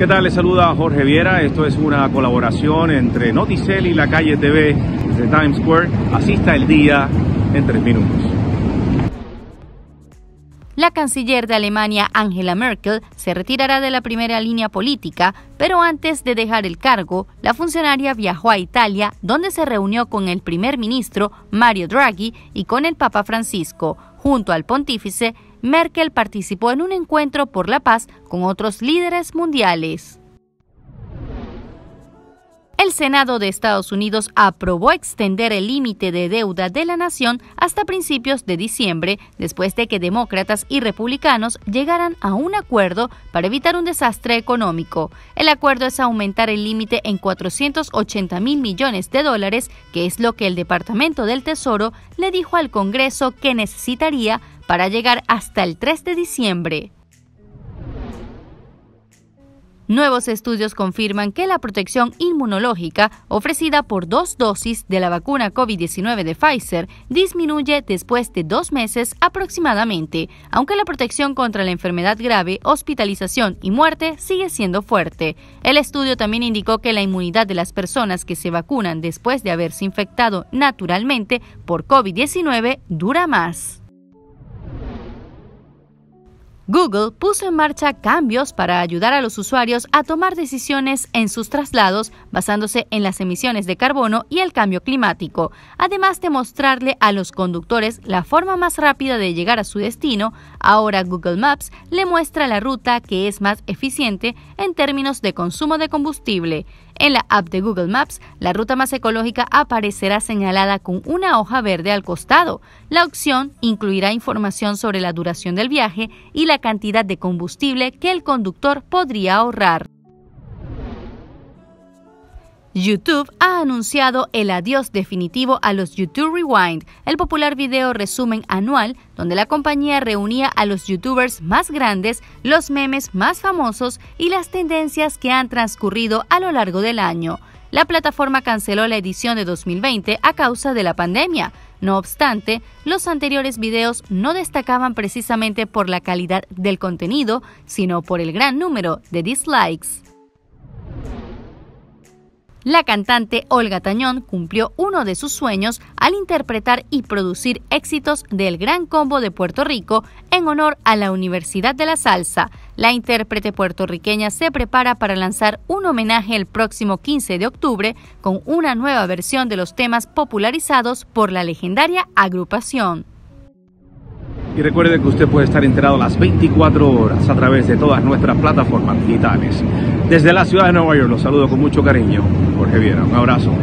¿Qué tal? Les saluda Jorge Viera. Esto es una colaboración entre Noticel y la calle TV de Times Square. Asista el día en tres minutos. La canciller de Alemania, Angela Merkel, se retirará de la primera línea política, pero antes de dejar el cargo, la funcionaria viajó a Italia, donde se reunió con el primer ministro Mario Draghi y con el Papa Francisco. Junto al pontífice, Merkel participó en un encuentro por la paz con otros líderes mundiales el Senado de Estados Unidos aprobó extender el límite de deuda de la nación hasta principios de diciembre, después de que demócratas y republicanos llegaran a un acuerdo para evitar un desastre económico. El acuerdo es aumentar el límite en 480 mil millones de dólares, que es lo que el Departamento del Tesoro le dijo al Congreso que necesitaría para llegar hasta el 3 de diciembre. Nuevos estudios confirman que la protección inmunológica ofrecida por dos dosis de la vacuna COVID-19 de Pfizer disminuye después de dos meses aproximadamente, aunque la protección contra la enfermedad grave, hospitalización y muerte sigue siendo fuerte. El estudio también indicó que la inmunidad de las personas que se vacunan después de haberse infectado naturalmente por COVID-19 dura más. Google puso en marcha cambios para ayudar a los usuarios a tomar decisiones en sus traslados basándose en las emisiones de carbono y el cambio climático, además de mostrarle a los conductores la forma más rápida de llegar a su destino. Ahora Google Maps le muestra la ruta que es más eficiente en términos de consumo de combustible. En la app de Google Maps, la ruta más ecológica aparecerá señalada con una hoja verde al costado. La opción incluirá información sobre la duración del viaje y la cantidad de combustible que el conductor podría ahorrar. YouTube ha anunciado el adiós definitivo a los YouTube Rewind, el popular video resumen anual donde la compañía reunía a los youtubers más grandes, los memes más famosos y las tendencias que han transcurrido a lo largo del año. La plataforma canceló la edición de 2020 a causa de la pandemia. No obstante, los anteriores videos no destacaban precisamente por la calidad del contenido, sino por el gran número de dislikes. La cantante Olga Tañón cumplió uno de sus sueños al interpretar y producir éxitos del Gran Combo de Puerto Rico en honor a la Universidad de la Salsa. La intérprete puertorriqueña se prepara para lanzar un homenaje el próximo 15 de octubre con una nueva versión de los temas popularizados por la legendaria agrupación. Y recuerde que usted puede estar enterado las 24 horas a través de todas nuestras plataformas digitales. Desde la ciudad de Nueva York los saludo con mucho cariño. Jorge Viera, un abrazo.